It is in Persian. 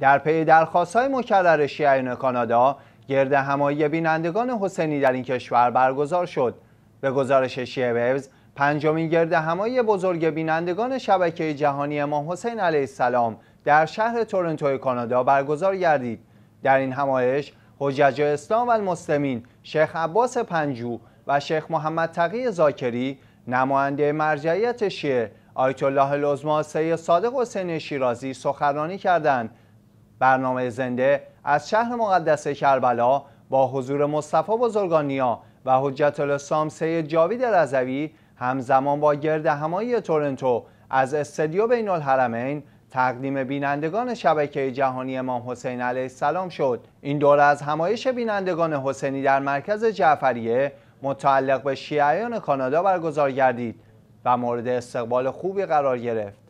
در پی های مکرر شیعیان کانادا گرد همایی بینندگان حسینی در این کشور برگزار شد به گزارش شیعه ویوز پنجمین گرد همایی بزرگ بینندگان شبکه جهانی ما حسین علیه السلام در شهر تورنتو کانادا برگزار گردید در این همایش حجج اسلام و المسلمین شیخ عباس پنجو و شیخ محمد تقی زاکری نماینده مرجعیت شیعه آیت الله العظما سید صادق حسین شیرازی سخنرانی کردند برنامه زنده از شهر مقدس کربلا با حضور مصطفی بزرگانیا و حجت الاسلام سید جاوید رضوی همزمان با گرد همایی تورنتو از استدیو بین الحرمین تقدیم بینندگان شبکه جهانی امام حسین علیه السلام شد این دوره از همایش بینندگان حسینی در مرکز جعفریه متعلق به شیعیان کانادا برگزار گردید و مورد استقبال خوبی قرار گرفت